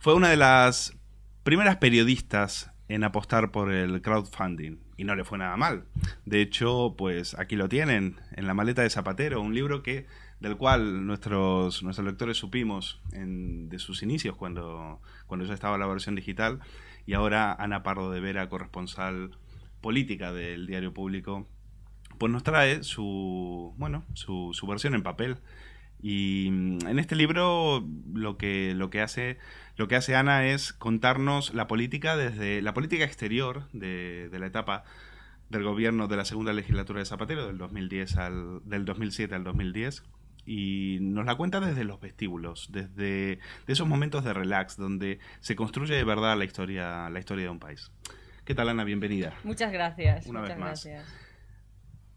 fue una de las primeras periodistas en apostar por el crowdfunding y no le fue nada mal. De hecho, pues aquí lo tienen, en la maleta de Zapatero, un libro que del cual nuestros, nuestros lectores supimos de sus inicios cuando, cuando ya estaba la versión digital y ahora Ana Pardo de Vera, corresponsal política del diario público, pues nos trae su, bueno, su, su versión en papel. Y mm, en este libro lo que, lo que hace lo que hace Ana es contarnos la política desde la política exterior de, la etapa del gobierno de la segunda legislatura de Zapatero, del, 2010 del 2007 al 2010, y nos la cuenta desde los vestíbulos, desde esos momentos de relax donde se construye de verdad la historia, la historia de un país. ¿Qué tal, Ana? Bienvenida. Muchas gracias. Una vez más.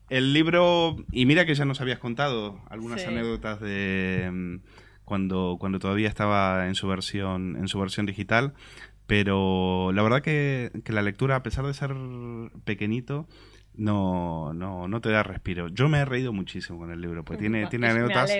El libro, y mira que ya nos habías contado algunas anécdotas de cuando, cuando todavía estaba en su versión, en su versión digital. Pero la verdad que, la lectura, a pesar de ser pequeñito, no, no, te da respiro. Yo me he reído muchísimo con el libro, porque tiene, tiene anécdotas.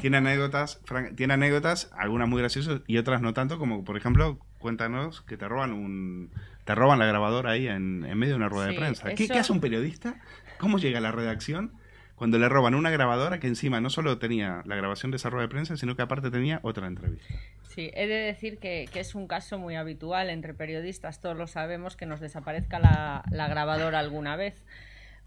Tiene anécdotas, tiene anécdotas, algunas muy graciosas y otras no tanto, como por ejemplo, cuéntanos que te roban un, te roban la grabadora ahí en, en medio de una rueda de prensa. ¿Qué hace un periodista? ¿Cómo llega a la redacción? cuando le roban una grabadora que encima no solo tenía la grabación de esa rueda de prensa, sino que aparte tenía otra entrevista. Sí, he de decir que, es un caso muy habitual entre periodistas, todos lo sabemos, que nos desaparezca la, grabadora alguna vez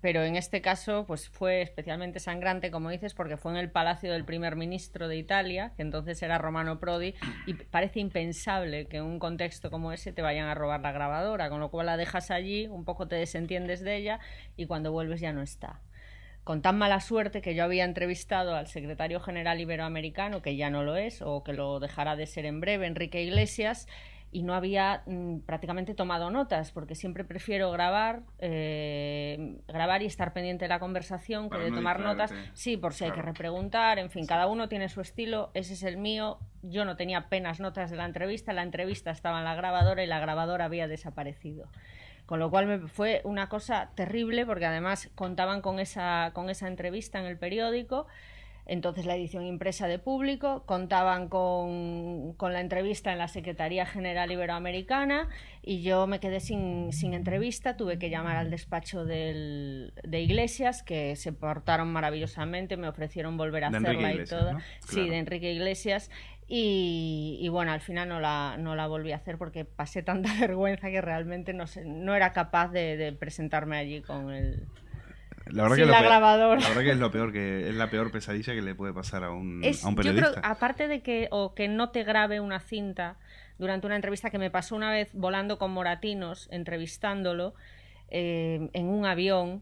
pero en este caso pues fue especialmente sangrante, como dices, porque fue en el palacio del primer ministro de Italia, que entonces era Romano Prodi, y parece impensable que en un contexto como ese te vayan a robar la grabadora, con lo cual la dejas allí, un poco te desentiendes de ella y cuando vuelves ya no está con tan mala suerte que yo había entrevistado al secretario general iberoamericano, que ya no lo es, o que lo dejará de ser en breve, Enrique Iglesias, y no había mm, prácticamente tomado notas, porque siempre prefiero grabar, eh, grabar y estar pendiente de la conversación que de tomar notas. Sí, por si hay que repreguntar, en fin, cada uno tiene su estilo, ese es el mío. Yo no tenía apenas notas de la entrevista, la entrevista estaba en la grabadora y la grabadora había desaparecido. Con lo cual me fue una cosa terrible porque además contaban con esa, con esa entrevista en el periódico entonces la edición impresa de público, contaban con, la entrevista en la Secretaría General Iberoamericana y yo me quedé sin, sin entrevista, tuve que llamar al despacho de Iglesias, que se portaron maravillosamente, me ofrecieron volver a hacerla y todo. Sí, de Enrique Iglesias, y, bueno, al final no la, no la, volví a hacer porque pasé tanta vergüenza que realmente no, no era capaz de, presentarme allí con el, la grabadora. la verdad que es lo peor que es la peor pesadilla que le puede pasar a un, periodista. aparte de que o que no te grabe una cinta durante una entrevista que me pasó una vez volando con Moratinos entrevistándolo eh, en un avión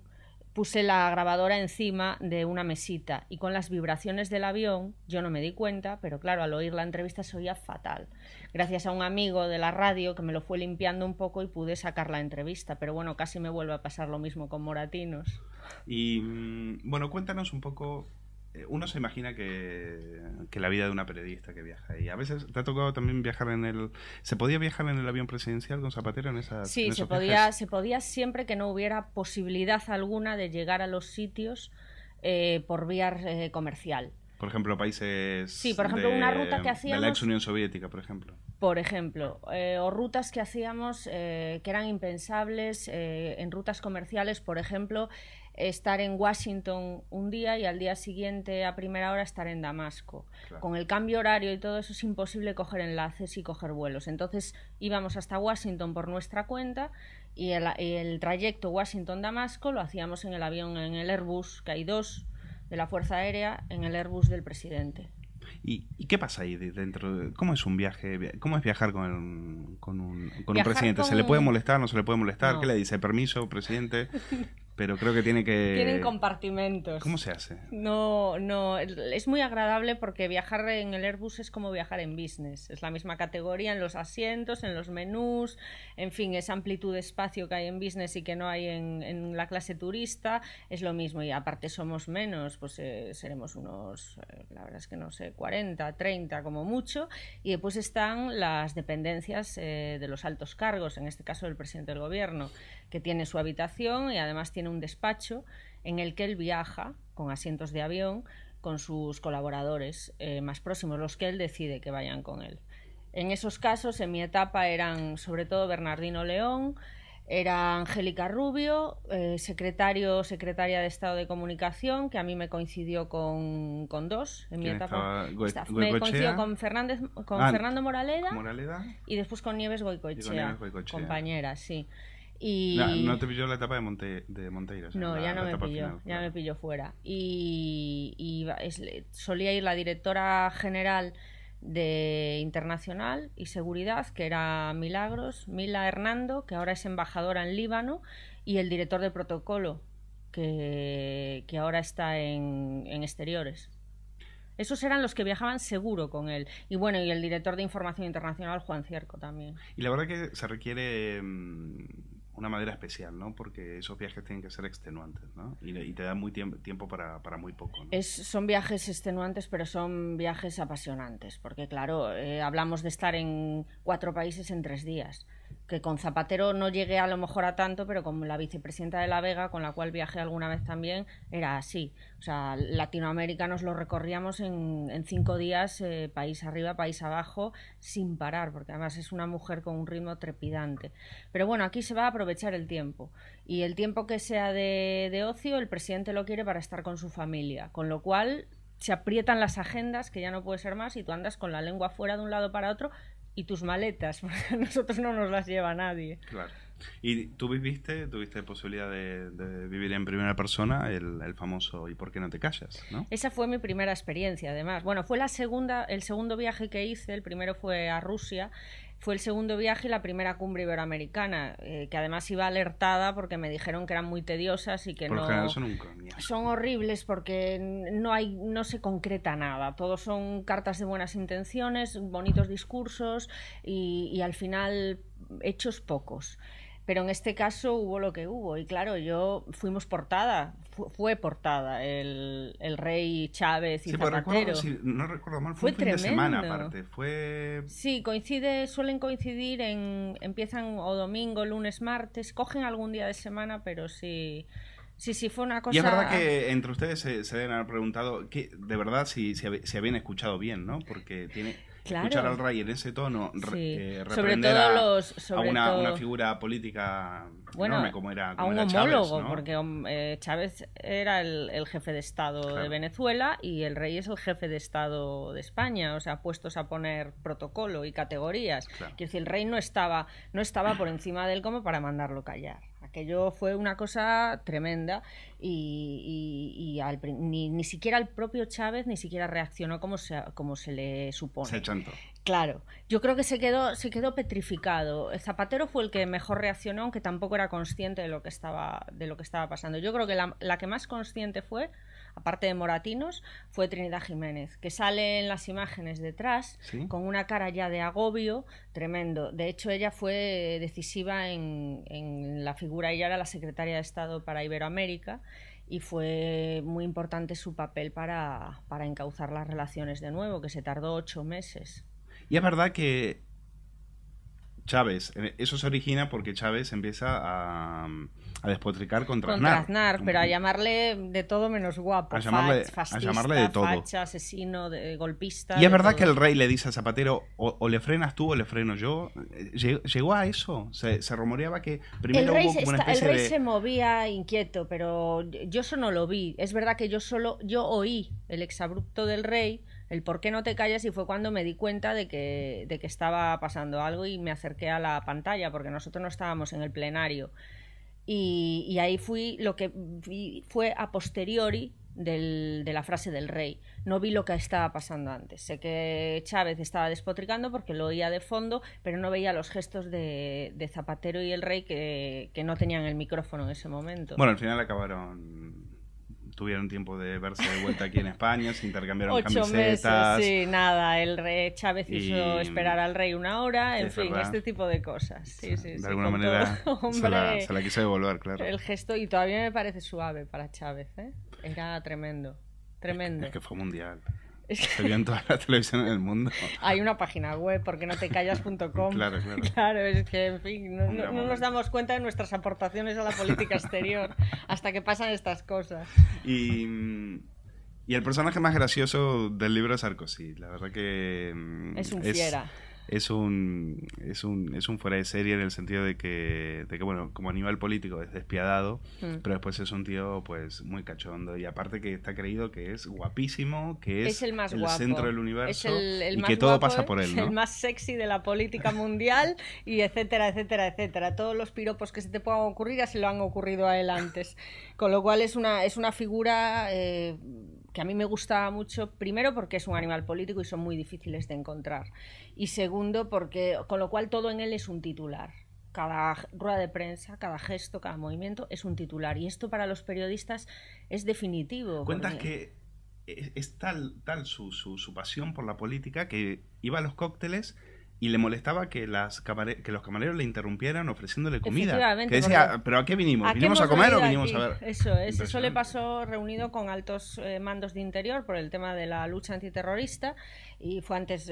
puse la grabadora encima de una mesita y con las vibraciones del avión, yo no me di cuenta, pero claro, al oír la entrevista se oía fatal. Gracias a un amigo de la radio que me lo fue limpiando un poco y pude sacar la entrevista, pero bueno, casi me vuelve a pasar lo mismo con Moratinos. Y mm, bueno, cuéntanos un poco eh, uno se imagina que, la vida de una periodista que viaja y a veces te ha tocado también viajar en el se podía viajar en el avión presidencial con Zapatero en esa sí se podía se podía siempre que no hubiera posibilidad alguna de llegar a los sitios eh, por vía eh, comercial por ejemplo países sí por ejemplo una ruta que hacíamos la ex Unión Soviética por ejemplo por ejemplo o rutas que hacíamos que eran impensables en rutas comerciales por ejemplo estar en Washington un día y al día siguiente a primera hora estar en Damasco. Con el cambio horario y todo eso es imposible coger enlaces y coger vuelos. Entonces íbamos hasta Washington por nuestra cuenta y el, trayecto Washington-Damasco lo hacíamos en el avión, en el Airbus, que hay dos de la Fuerza Aérea, en el Airbus del presidente. ¿Y, qué pasa ahí dentro? ¿Cómo es un viaje? ¿Cómo es viajar con, con, un, presidente? ¿Se le puede molestar? ¿No se le puede molestar? ¿Qué le dice? ¿Permiso, presidente? pero creo que tiene que... Tienen compartimentos. ¿Cómo se hace? No, no, es muy agradable porque viajar en el Airbus es como viajar en business. Es la misma categoría en los asientos, en los menús, en fin, esa amplitud de espacio que hay en business y que no hay en, en la clase turista, es lo mismo. Y aparte somos menos, pues eh, seremos unos, eh, la verdad es que no sé, 40, 30 como mucho. Y después están las dependencias eh, de los altos cargos, en este caso del presidente del gobierno, que tiene su habitación y además tiene un despacho en el que él viaja con asientos de avión con sus colaboradores eh, más próximos, los que él decide que vayan con él. En esos casos, en mi etapa eran sobre todo Bernardino León, era Angélica Rubio, eh, secretario secretaria de Estado de Comunicación, que a mí me coincidió con, dos en mi etapa. me coincidió con, con ah, Fernando Moraleda, y después con Nieves Nieves compañera, sí. No, te pilló la etapa de, Monte, de Monteiro. no, ya no me pilló, ya me pilló fuera. Y, solía ir la directora general de Internacional y Seguridad, que era Milagros, Mila Hernando, que ahora es embajadora en Líbano, y el director de protocolo, que, ahora está en, en Exteriores. Esos eran los que viajaban seguro con él. Y bueno, y el director de Información Internacional, Juan Cierco, también. Y la verdad que se requiere mm, una manera especial, ¿no? Porque esos viajes tienen que ser extenuantes, ¿no? Y, te dan muy tiempo para, para, muy poco. Es, son viajes extenuantes, pero son viajes apasionantes, porque claro, eh, hablamos de estar en cuatro países en tres días que con Zapatero no llegué a lo mejor a tanto, pero con la vicepresidenta de La Vega, con la cual viajé alguna vez también, era así. O sea, Latinoamérica nos lo recorríamos en, en cinco días, eh, país arriba, país abajo, sin parar, porque además es una mujer con un ritmo trepidante. Pero bueno, aquí se va a aprovechar el tiempo. Y el tiempo que sea de, de ocio, el presidente lo quiere para estar con su familia. Con lo cual, se aprietan las agendas, que ya no puede ser más, y tú andas con la lengua fuera de un lado para otro, y tus maletas, porque a nosotros no nos las lleva nadie. Claro. ¿Y tú viviste, tuviste posibilidad de, de vivir en primera persona el, el, famoso ¿Y por qué no te callas? ¿no? Esa fue mi primera experiencia, además. Bueno, fue la segunda, el segundo viaje que hice, el primero fue a Rusia fue el segundo viaje y la primera cumbre iberoamericana, eh, que además iba alertada porque me dijeron que eran muy tediosas y que no... Son, horribles porque no, hay, no se concreta nada. Todos son cartas de buenas intenciones, bonitos discursos y, y al final hechos pocos pero en este caso hubo lo que hubo y claro, yo fuimos portada, fue portada el, el, rey Chávez y Zapatero. no recuerdo mal, fue, un fin de semana aparte. Fue... Sí, coincide, suelen coincidir en, empiezan o domingo, lunes, martes, cogen algún día de semana, pero sí. Sí, fue una cosa. Y es verdad que entre ustedes se, se deben haber preguntado que, de verdad si se si habían escuchado bien, ¿no? Porque tiene. Escuchar al rey en ese tono, eh, sobre todo a, una, una, figura política enorme como era, como a un Chávez, porque eh, Chávez era el, jefe de Estado de Venezuela y el rey es el jefe de Estado de España, o sea, puestos a poner protocolo y categorías. decir, el rey no estaba, no estaba por encima de él como para mandarlo callar yo fue una cosa tremenda y, ni, siquiera el propio Chávez ni siquiera reaccionó como se, como se le supone. Se chantó. Claro, yo creo que se quedó, se quedó petrificado. El Zapatero fue el que mejor reaccionó, aunque tampoco era consciente de lo que estaba, de lo que estaba pasando. Yo creo que la, la que más consciente fue aparte de Moratinos, fue Trinidad Jiménez, que sale en las imágenes detrás con una cara ya de agobio tremendo. De hecho, ella fue decisiva en, la figura, ella era la secretaria de Estado para Iberoamérica y fue muy importante su papel para, encauzar las relaciones de nuevo, que se tardó ocho meses. Y es verdad que Chávez, eh, eso se origina porque Chávez empieza a, a despotricar contra, contra pero a llamarle de todo menos guapo. A llamarle, todo. a llamarle de todo. Facha, asesino, golpista. Y es verdad que el rey le dice a Zapatero, o, le frenas tú o le freno yo. Eh, ¿Llegó a eso? Se, rumoreaba que primero el rey, se movía inquieto, pero yo eso no lo vi. Es verdad que yo solo, yo oí el exabrupto del rey el por qué no te callas y fue cuando me di cuenta de que, de que, estaba pasando algo y me acerqué a la pantalla porque nosotros no estábamos en el plenario y, ahí fui lo que fue a posteriori del, de la frase del rey. No vi lo que estaba pasando antes. Sé que Chávez estaba despotricando porque lo oía de fondo, pero no veía los gestos de, de Zapatero y el rey que, que, no tenían el micrófono en ese momento. Bueno, al final acabaron tuvieron tiempo de verse de vuelta aquí en España, se intercambiaron camisetas. sí, nada, el rey Chávez hizo mm, esperar al rey una hora, en fin, este tipo de cosas. de alguna manera se, la, se, quiso devolver, claro. El gesto, y todavía me parece suave para Chávez, ¿eh? era tremendo, tremendo. Es que fue mundial. Se vio en toda la televisión del mundo. Hay una página web, porque no te callas.com. Claro, es que, en fin, no, nos damos cuenta de nuestras aportaciones a la política exterior hasta que pasan estas cosas. Y, y el personaje más gracioso del libro es Sarkozy. La verdad que. Mm, es un fiera es un, es un, es un fuera de serie en el sentido de que, bueno, como a nivel político es despiadado, mm. pero después es un tío pues muy cachondo y aparte que está creído que es guapísimo, que es, el, más centro del universo y que todo pasa por él. ¿no? El más sexy de la política mundial y etcétera, etcétera, etcétera. Todos los piropos que se te puedan ocurrir ya se lo han ocurrido a él antes. Con lo cual es una, es una figura... Eh, que a mí me gustaba mucho, primero porque es un animal político y son muy difíciles de encontrar, y segundo porque, con lo cual todo en él es un titular. Cada rueda de prensa, cada gesto, cada movimiento es un titular. Y esto para los periodistas es definitivo. Cuentas que es, tal, tal su pasión por la política que iba a los cócteles y le molestaba que, las que los camareros le interrumpieran ofreciéndole comida. Que decía, ¿pero a qué vinimos? ¿Vinimos a comer o vinimos a ver? Eso eso le pasó reunido con altos eh, mandos de interior por el tema de la lucha antiterrorista y fue antes,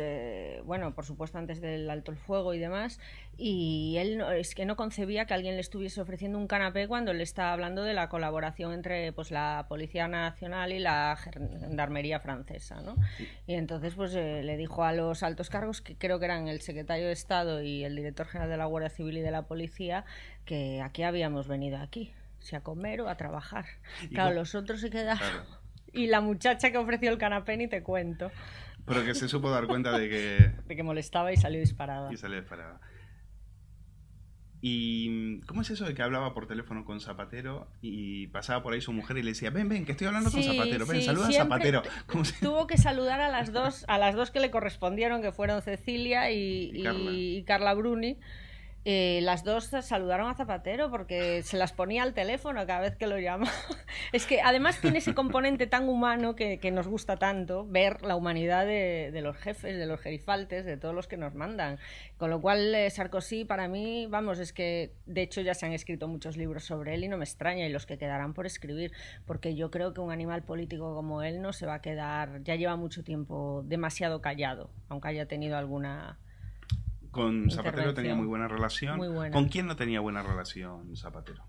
bueno, por supuesto antes del alto el fuego y demás y él es que no concebía que alguien le estuviese ofreciendo un canapé cuando le estaba hablando de la colaboración entre pues la Policía Nacional y la Gendarmería Francesa, ¿no? Y entonces pues eh, le dijo a los altos cargos que creo que eran el secretario de Estado y el director general de la Guardia Civil y de la Policía que aquí habíamos venido aquí, si a comer o a trabajar. Claro, los otros se quedaron y la muchacha que ofreció el canapé ni te cuento. Pero que se supo dar cuenta de que... de que molestaba y salió disparada. Y salió disparada. Y mm, ¿cómo es eso de que hablaba por teléfono con Zapatero y pasaba por ahí su mujer y le decía, ven, ven, que estoy hablando con Zapatero, ven, saluda a Zapatero? Tuvo que saludar a las dos, a las dos que le correspondieron, que fueron Cecilia y Carla Bruni. Eh, las dos saludaron a Zapatero porque se las ponía al teléfono cada vez que lo llamaba. es que además tiene ese componente tan humano que, nos gusta tanto, ver la humanidad de, los jefes, de los gerifaltes, de todos los que nos mandan. Con lo cual, eh, Sarkozy para mí, vamos, es que de hecho ya se han escrito muchos libros sobre él y no me extraña, y los que quedarán por escribir, porque yo creo que un animal político como él no se va a quedar, ya lleva mucho tiempo demasiado callado, aunque haya tenido alguna con Zapatero tenía muy buena relación. ¿Con quién no tenía buena relación Zapatero?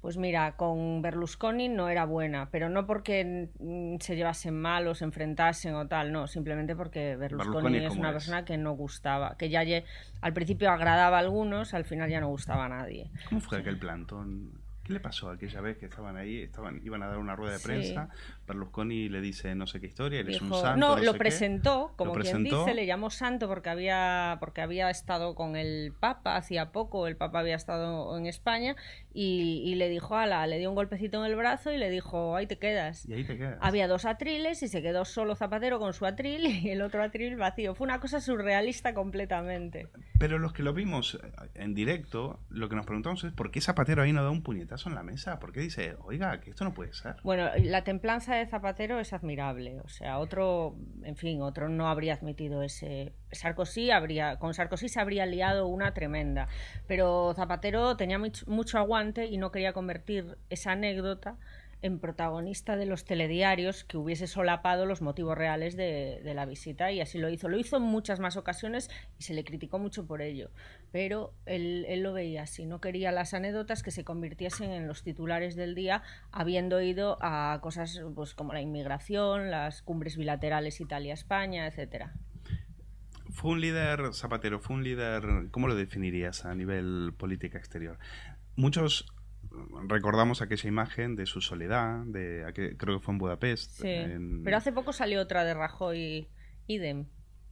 Pues mira, con Berlusconi no era buena, pero no porque mm, se llevasen mal o se enfrentasen o tal, no, simplemente porque Berlusconi, es una persona que no gustaba, que ya al principio agradaba a algunos, al final ya no gustaba a nadie. ¿Cómo fue aquel plantón? ¿Qué le pasó aquella vez que estaban ahí, estaban, iban a dar una rueda de prensa? Berlusconi le dice no sé qué historia, eres un santo. No, lo presentó, como quien dice, le llamó santo porque había, porque había estado con el Papa hacía poco, el Papa había estado en España y, le dijo, ala, le dio un golpecito en el brazo y le dijo, ahí te quedas. Y ahí te quedas. Había dos atriles y se quedó solo Zapatero con su atril y el otro atril vacío. Fue una cosa surrealista completamente. Pero los que lo vimos eh, en directo, lo que nos preguntamos es, ¿por qué Zapatero ahí no da un puñetazo en la mesa? ¿Por qué dice, oiga, que esto no puede ser? Bueno, la templanza de Zapatero es admirable. O sea, otro, en fin, otro no habría admitido ese. Sarkozy habría, con Sarkozy se habría liado una tremenda. Pero Zapatero tenía mucho aguante y no quería convertir esa anécdota en protagonista de los telediarios que hubiese solapado los motivos reales de, la visita y así lo hizo. Lo hizo en muchas más ocasiones y se le criticó mucho por ello, pero él, lo veía así, no quería las anécdotas que se convirtiesen en los titulares del día, habiendo ido a cosas pues, como la inmigración, las cumbres bilaterales Italia-España, etcétera. Fue un líder, Zapatero, fue un líder, ¿cómo lo definirías a nivel política exterior? Muchos recordamos aquella imagen de su soledad, de que creo que fue en Budapest. Sí. Pero hace poco salió otra de Rajoy, idem.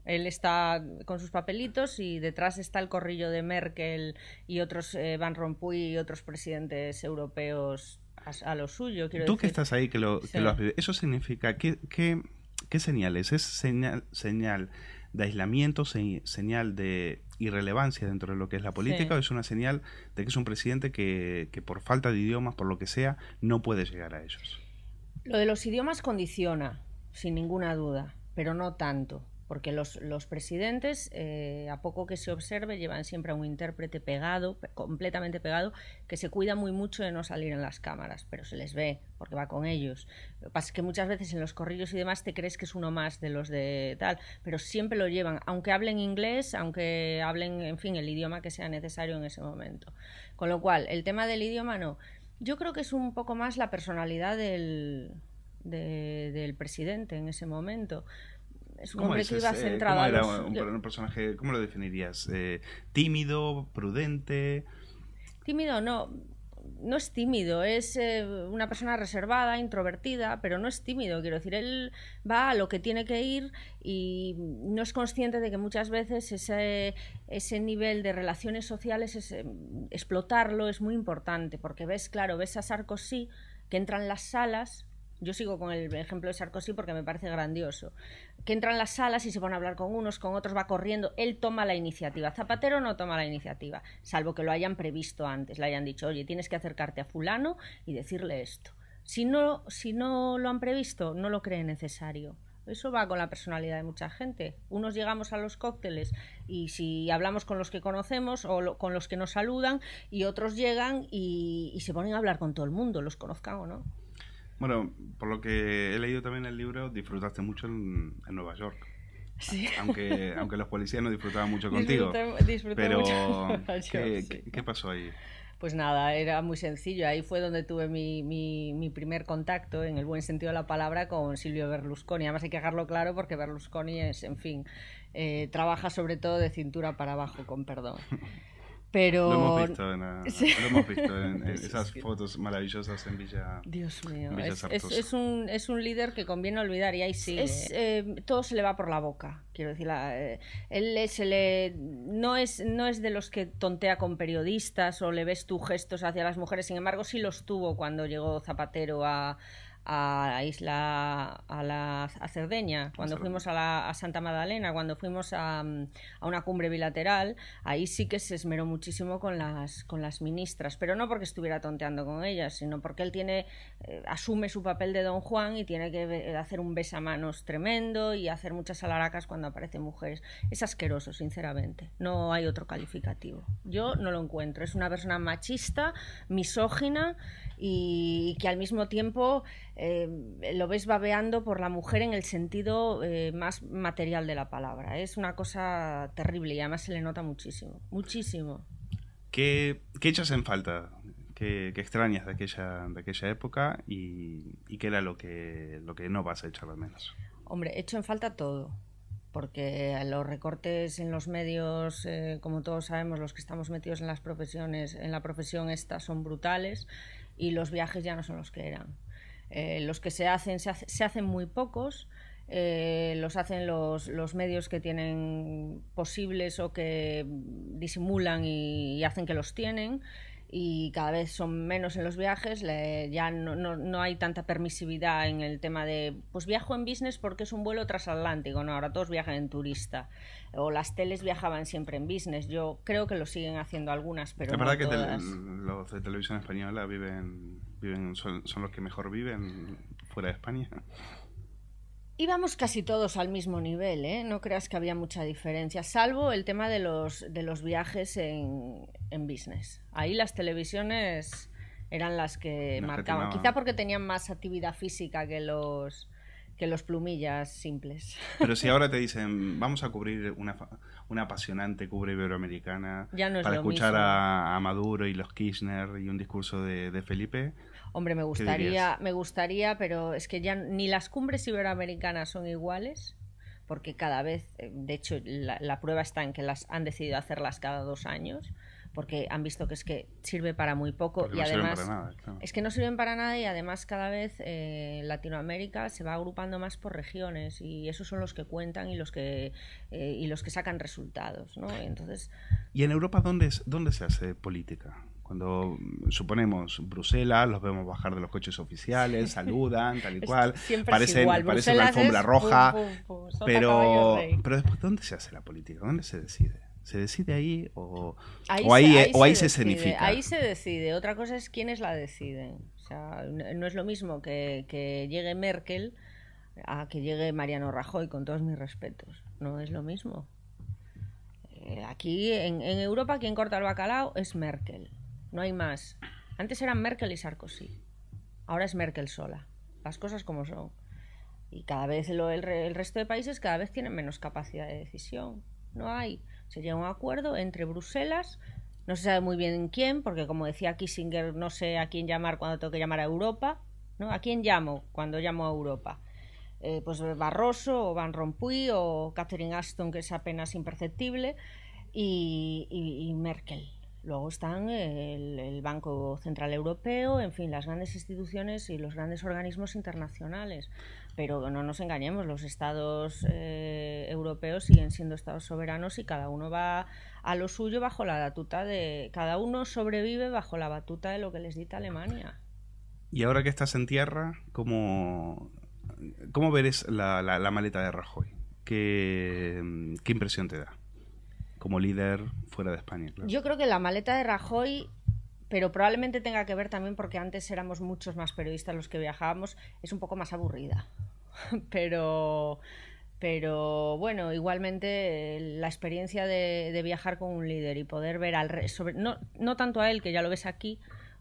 Él está con sus papelitos y detrás está el corrillo de Merkel y otros eh, Van Rompuy y otros presidentes europeos a, lo suyo. Tú qué que estás ahí, que lo, has eso significa, ¿qué, qué, qué señales? ¿Es señal, señal de aislamiento, señal de irrelevancia dentro de lo que es la política o es una señal de que es un presidente que por falta de idiomas, por lo que sea, no puede llegar a ellos? Lo de los idiomas condiciona, sin ninguna duda, pero no tanto porque los, los presidentes, eh, a poco que se observe, llevan siempre a un intérprete pegado, completamente pegado, que se cuida muy mucho de no salir en las cámaras, pero se les ve, porque va con ellos. Lo que pasa es que muchas veces en los corrillos y demás te crees que es uno más de los de tal, pero siempre lo llevan, aunque hablen inglés, aunque hablen, en fin, el idioma que sea necesario en ese momento. Con lo cual, el tema del idioma no. Yo creo que es un poco más la personalidad del, del presidente en ese momento es un hombre es? ¿cómo era un, personaje, ¿Cómo lo definirías? Eh, ¿Tímido? ¿Prudente? Tímido, no. No es tímido, es eh, una persona reservada, introvertida, pero no es tímido. Quiero decir, él va a lo que tiene que ir y no es consciente de que muchas veces ese, ese nivel de relaciones sociales, es, eh, explotarlo es muy importante, porque ves, claro, ves a Sarkozy que entra en las salas yo sigo con el ejemplo de Sarkozy porque me parece grandioso. Que entra en las salas y se pone a hablar con unos, con otros, va corriendo. Él toma la iniciativa. Zapatero no toma la iniciativa, salvo que lo hayan previsto antes. Le hayan dicho, oye, tienes que acercarte a fulano y decirle esto. Si no, si no lo han previsto, no lo cree necesario. Eso va con la personalidad de mucha gente. Unos llegamos a los cócteles y si hablamos con los que conocemos o con los que nos saludan y otros llegan y, y se ponen a hablar con todo el mundo, los conozcan o no. Bueno, por lo que he leído también el libro, disfrutaste mucho en, Nueva York. Sí. Aunque, aunque los policías no disfrutaban mucho contigo. mucho ¿qué, pasó ahí? Pues nada, era muy sencillo. Ahí fue donde tuve mi, primer contacto, en el buen sentido de la palabra, con Silvio Berlusconi. Además hay que dejarlo claro porque Berlusconi es, en fin, eh, trabaja sobre todo de cintura para abajo, con perdón. Pero... Lo hemos visto en, esas fotos maravillosas en Villa. Dios mío, es, es, un, es, un, líder que conviene olvidar y ahí sí. Eh, todo se le va por la boca, quiero decir. Eh, él le, eh, no, es, no es de los que tontea con periodistas o le ves tus gestos hacia las mujeres, sin embargo, sí los tuvo cuando llegó Zapatero a a la isla, a, la, Cerdeña, cuando fuimos a, la, Santa Madalena, cuando fuimos a, una cumbre bilateral, ahí sí que se esmeró muchísimo con las, con las ministras, pero no porque estuviera tonteando con ellas, sino porque él tiene, eh, asume su papel de don Juan y tiene que hacer un besamanos tremendo y hacer muchas alaracas cuando aparecen mujeres. Es asqueroso, sinceramente, no hay otro calificativo. Yo no lo encuentro, es una persona machista, misógina y que al mismo tiempo eh, lo ves babeando por la mujer en el sentido eh, más material de la palabra. Es una cosa terrible y además se le nota muchísimo, muchísimo. ¿Qué, echas en falta? ¿Qué, extrañas de aquella, de aquella época y, qué era lo que, lo que no vas a echar de menos? Hombre, echo en falta todo porque los recortes en los medios, eh, como todos sabemos, los que estamos metidos en las profesiones, en la profesión esta, son brutales y los viajes ya no son los que eran. Eh, los que se hacen, se, hacen muy pocos. Eh, los hacen los, medios que tienen posibles o que disimulan y, hacen que los tienen y cada vez son menos en los viajes, ya no, no, hay tanta permisividad en el tema de, pues viajo en business porque es un vuelo transatlántico, no, ahora todos viajan en turista, o las teles viajaban siempre en business, yo creo que lo siguen haciendo algunas, pero... Es verdad que los de televisión española viven son, los que mejor viven fuera de España. Íbamos casi todos al mismo nivel, ¿eh? no creas que había mucha diferencia, salvo el tema de los, de los viajes en, business. Ahí las televisiones eran las que marcaban, quizá porque tenían más actividad física que los, que los plumillas simples. Pero si ahora te dicen, vamos a cubrir una, apasionante cubre iberoamericana para escuchar a, Maduro y los Kirchner y un discurso de, Felipe. Hombre, me gustaría, me gustaría, pero es que ya ni las cumbres iberoamericanas son iguales, porque cada vez, eh, de hecho, la, la prueba está en que las han decidido hacerlas cada dos años porque han visto que es que sirve para muy poco y además es que no sirven para nada y además cada vez eh, Latinoamérica se va agrupando más por regiones y esos son los que cuentan y los que eh, y los que sacan resultados, ¿no? Entonces y en Europa dónde es, dónde se hace política cuando mm, suponemos Bruselas, los vemos bajar de los coches oficiales, saludan, tal y cual, parece parece una alfombra roja, pero, pero después, ¿dónde se hace la política? ¿Dónde se decide? ¿Se decide ahí o ahí, se, ahí se, e- Ahí se decide. Otra cosa es quiénes la deciden. no es lo mismo que, que, llegue Merkel a que llegue Mariano Rajoy, con todos mis respetos. No es lo mismo. Eh, aquí en, Europa quien corta el bacalao es Merkel. No hay más. Antes eran Merkel y Sarkozy. Ahora es Merkel sola. Las cosas como son. Y cada vez el, el resto de países cada vez tienen menos capacidad de decisión. No hay se un acuerdo entre Bruselas, no se sabe muy bien quién, porque como decía Kissinger, no sé a quién llamar cuando tengo que llamar a Europa, ¿no? ¿A quién llamo cuando llamo a Europa? Eh, pues Barroso o Van Rompuy o Catherine Ashton, que es apenas imperceptible, y, Merkel. Luego están el, Banco Central Europeo, en fin, las grandes instituciones y los grandes organismos internacionales. Pero no nos engañemos, los estados eh, europeos siguen siendo estados soberanos y cada uno va a lo suyo bajo la batuta de. Cada uno sobrevive bajo la batuta de lo que les dita Alemania. Y ahora que estás en tierra, ¿cómo, cómo veres la, la, maleta de Rajoy? ¿Qué, impresión te da? Como líder fuera de España. Yo creo que la maleta de Rajoy pero probablemente tenga que ver también porque antes éramos muchos más periodistas los que viajábamos, es un poco más aburrida. pero, pero bueno, igualmente eh, la experiencia de, viajar con un líder y poder ver al sobre, no, no tanto a él, que ya lo ves aquí,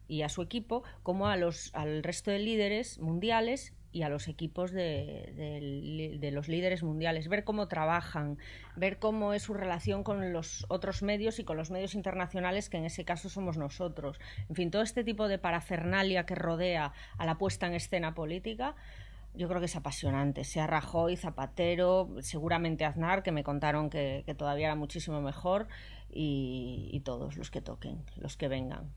y a su equipo, como a los, al resto de líderes mundiales y a los equipos de, de, los líderes mundiales, ver cómo trabajan, ver cómo es su relación con los otros medios y con los medios internacionales, que en ese caso somos nosotros. En fin, todo este tipo de parafernalia que rodea a la puesta en escena política, yo creo que es apasionante. Sea Rajoy, Zapatero, seguramente Aznar, que me contaron que, todavía era muchísimo mejor, y, todos los que toquen, los que vengan.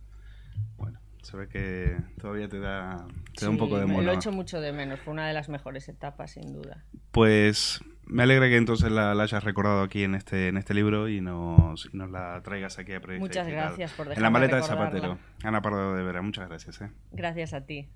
Bueno, se ve que todavía te da, un poco de mono. Lo he hecho mucho de menos, fue una de las mejores etapas, sin duda. Pues me alegra que entonces la, hayas recordado aquí en este, en este libro y nos, la traigas aquí a proyectar. Muchas gracias por dejarme En la maleta de Zapatero. Ana Pardo de Vera, muchas gracias. ¿eh? Gracias a ti.